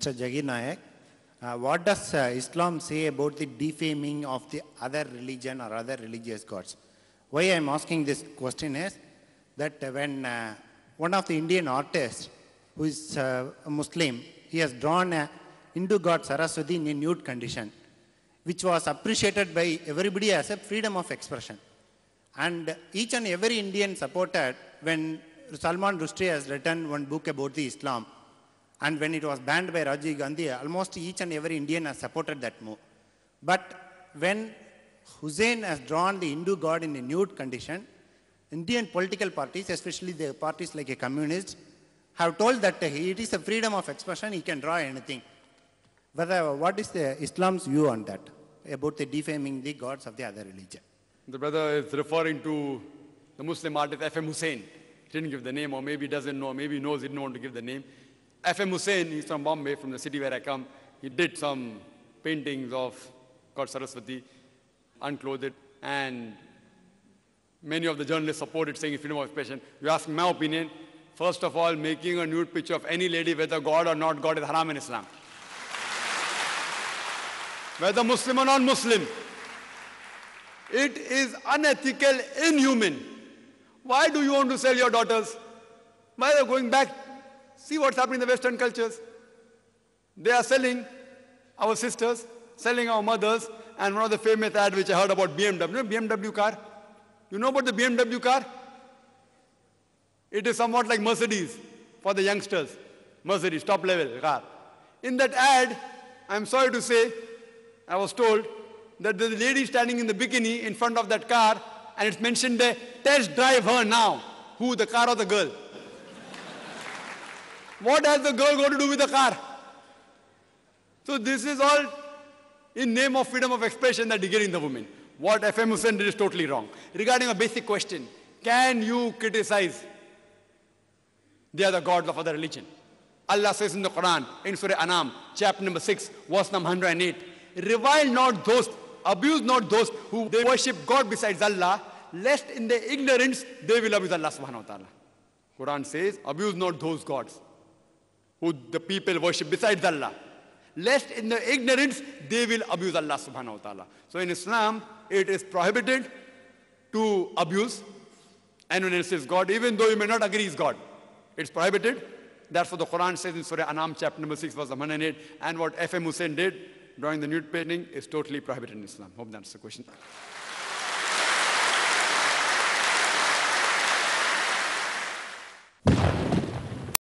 Mr. Jagir uh, what does uh, Islam say about the defaming of the other religion or other religious gods? Why I am asking this question is that when uh, one of the Indian artists who is uh, a Muslim, he has drawn a Hindu god Saraswati in a nude condition, which was appreciated by everybody as a freedom of expression. And each and every Indian supported when Salman Rushdie has written one book about the Islam, and when it was banned by Rajiv Gandhi, almost each and every Indian has supported that move. But when Hussein has drawn the Hindu god in a nude condition, Indian political parties, especially the parties like a communist, have told that it is a freedom of expression, he can draw anything. Whether, what is the Islam's view on that, about the defaming the gods of the other religion? The brother is referring to the Muslim artist F.M. Hussein. He didn't give the name, or maybe doesn't know, maybe knows, didn't want to give the name. F.M. Hussain, he's from Bombay, from the city where I come. He did some paintings of God Saraswati, unclothed and many of the journalists supported saying freedom of expression. You ask my opinion, first of all, making a nude picture of any lady, whether God or not God, is haram in Islam. whether Muslim or non-Muslim. It is unethical, inhuman. Why do you want to sell your daughters? Why are they going back See what's happening in the Western cultures. They are selling our sisters, selling our mothers, and one of the famous ads which I heard about BMW, BMW car. You know about the BMW car? It is somewhat like Mercedes for the youngsters. Mercedes, top level car. In that ad, I'm sorry to say, I was told that there's a lady standing in the bikini in front of that car and it's mentioned there, test drive her now. Who, the car or the girl? What has the girl got to do with the car? So this is all in name of freedom of expression that degrading the woman. What FM Hussain did is totally wrong. Regarding a basic question, can you criticize? They are the gods of other religion. Allah says in the Quran, in Surah Anam, chapter number 6, verse number 108, Revile not those, abuse not those who they worship God besides Allah, lest in their ignorance they will abuse Allah subhanahu wa ta'ala. Quran says, abuse not those gods who the people worship besides Allah. Lest in their ignorance they will abuse Allah subhanahu wa ta'ala. So in Islam, it is prohibited to abuse anyone else's God, even though you may not agree is God. It's prohibited. That's what the Quran says in Surah Anam, chapter number 6, verse 108. And what F.M. Hussein did, drawing the nude painting, is totally prohibited in Islam. Hope that's the question.